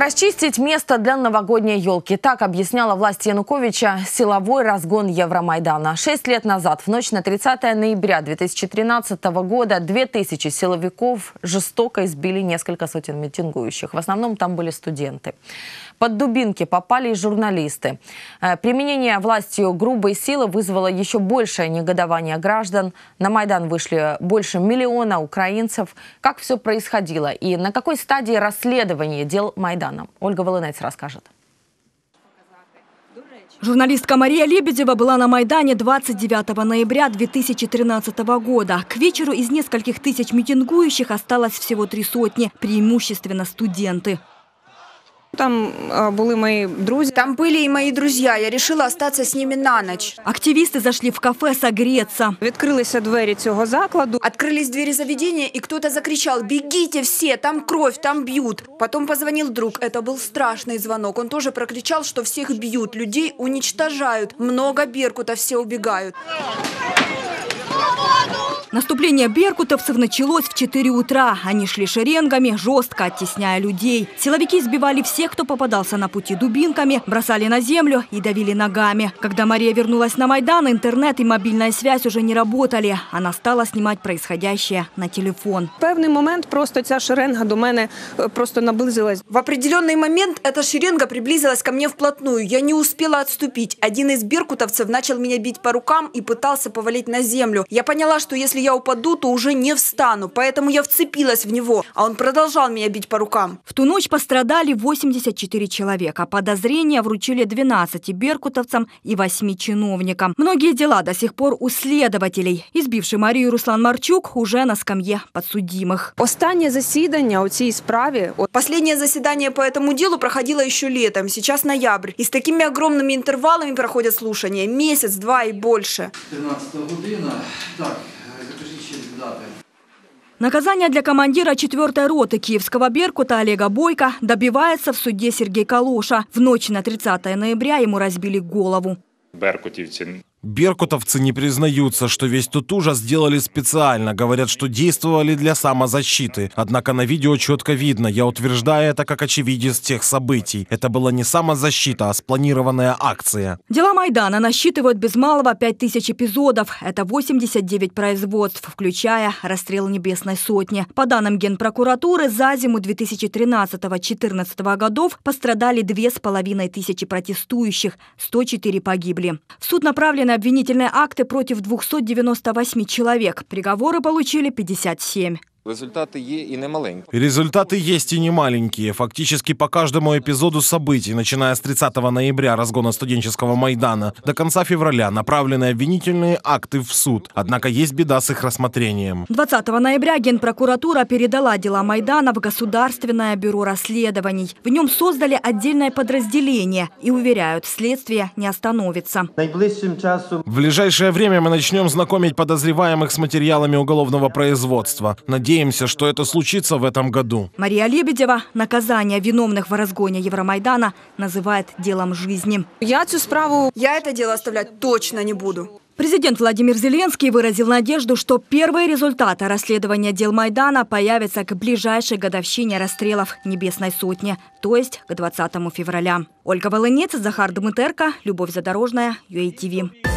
Расчистить место для новогодней елки. Так объясняла власть Януковича силовой разгон Евромайдана. Шесть лет назад, в ночь на 30 ноября 2013 года, 2000 силовиков жестоко избили несколько сотен митингующих. В основном там были студенты. Под дубинки попали и журналисты. Э, применение властью грубой силы вызвало еще большее негодование граждан. На Майдан вышли больше миллиона украинцев. Как все происходило и на какой стадии расследования дел Майдан? Майданом. Ольга Волынец расскажет. Журналистка Мария Лебедева была на Майдане 29 ноября 2013 года. К вечеру из нескольких тысяч митингующих осталось всего три сотни, преимущественно студенты там а, были мои друзья. Там были и мои друзья. Я решила остаться с ними на ночь. Активисты зашли в кафе согреться. Открылись двери этого закладу. Открылись двери заведения, и кто-то закричал «Бегите все, там кровь, там бьют». Потом позвонил друг. Это был страшный звонок. Он тоже прокричал, что всех бьют, людей уничтожают. Много беркута, все убегают. Yeah. Наступление беркутовцев началось в 4 утра. Они шли шеренгами, жестко оттесняя людей. Силовики избивали всех, кто попадался на пути дубинками, бросали на землю и давили ногами. Когда Мария вернулась на Майдан, интернет и мобильная связь уже не работали. Она стала снимать происходящее на телефон. В певний момент просто эта шеренга до меня просто наблизилась. В определенный момент эта шеренга приблизилась ко мне вплотную. Я не успела отступить. Один из беркутовцев начал меня бить по рукам и пытался повалить на землю. Я поняла, что если если я упаду, то уже не встану, поэтому я вцепилась в него, а он продолжал меня бить по рукам. В ту ночь пострадали 84 человека. Подозрения вручили 12 беркутовцам и 8 чиновникам. Многие дела до сих пор у следователей. Избивший Марию Руслан Марчук уже на скамье подсудимых. Останнє заседание у цій справе. Последнее заседание по этому делу проходило еще летом, сейчас ноябрь. И с такими огромными интервалами проходят слушания. Месяц, два и больше. 13 година. Так, дати. Наказание для командира 4-й роты Киевского «Беркута» Олега Бойко добивается в суде Сергей Калоша. В ночь на 30 ноября ему разбили голову. Беркутівці Беркутовцы не признаются, что весь тот ужас сделали специально, говорят, что действовали для самозащиты. Однако на видео четко видно, я утверждаю это как очевидец тех событий. Это была не самозащита, а спланированная акция. Дела Майдана насчитывают без малого 5000 эпизодов. Это 89 производств, включая расстрел Небесной Сотни. По данным Генпрокуратуры, за зиму 2013-2014 годов пострадали 2500 протестующих, 104 погибли. В суд направлен возбуждены обвинительные акты против 298 человек. Приговоры получили 57. Результаты есть и не маленькие. Фактически по каждому эпизоду событий, начиная с 30 ноября разгона студенческого Майдана до конца февраля, направлены обвинительные акты в суд. Однако есть беда с их рассмотрением. 20 ноября Генпрокуратура передала дела Майдана в Государственное бюро расследований. В нем создали отдельное подразделение и уверяют, следствие не остановится. В ближайшее время мы начнем знакомить подозреваемых с материалами уголовного производства. Надеюсь, надеемся, что это случится в этом году. Мария Лебедева наказание виновных в разгоне Евромайдана называет делом жизни. Я эту справу... Я это дело оставлять точно не буду. Президент Владимир Зеленский выразил надежду, что первые результаты расследования дел Майдана появятся к ближайшей годовщине расстрелов Небесной Сотни, то есть к 20 февраля. Ольга Волынец, Захар Дмитерко, Любовь Задорожная, ЮАТВ.